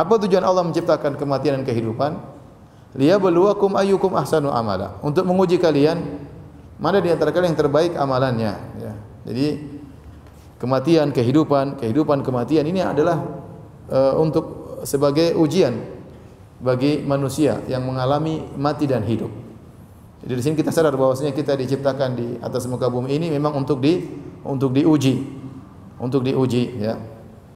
Apa tujuan Allah menciptakan kematian dan kehidupan? beluakum ayyukum ahsanu amala. Untuk menguji kalian mana di antara kalian yang terbaik amalannya, ya. Jadi kematian, kehidupan, kehidupan, kematian ini adalah uh, untuk sebagai ujian bagi manusia yang mengalami mati dan hidup. Jadi di sini kita sadar bahwasanya kita diciptakan di atas muka bumi ini memang untuk di untuk diuji. Untuk diuji ya.